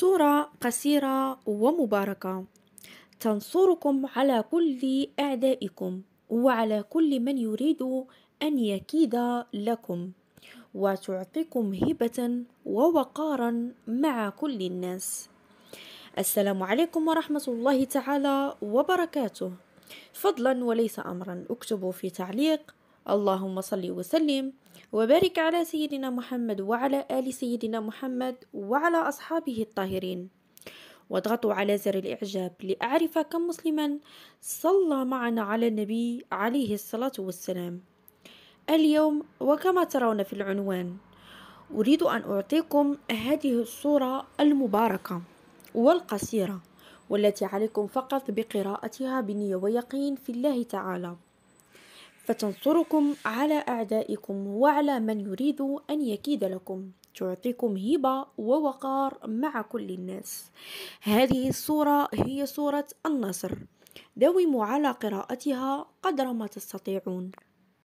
سورة قصيرة ومباركة تنصركم على كل أعدائكم وعلى كل من يريد أن يكيد لكم وتعطيكم هبة ووقارا مع كل الناس السلام عليكم ورحمة الله تعالى وبركاته فضلا وليس أمرا اكتبوا في تعليق اللهم صل وسلم وبارك على سيدنا محمد وعلى آل سيدنا محمد وعلى أصحابه الطاهرين واضغطوا على زر الإعجاب لأعرف كم مسلما صلى معنا على النبي عليه الصلاة والسلام اليوم وكما ترون في العنوان أريد أن أعطيكم هذه الصورة المباركة والقصيرة والتي عليكم فقط بقراءتها بنية ويقين في الله تعالى فتنصركم على أعدائكم وعلى من يريد أن يكيد لكم تعطيكم هبة ووقار مع كل الناس هذه الصورة هي صورة النصر داوموا على قراءتها قدر ما تستطيعون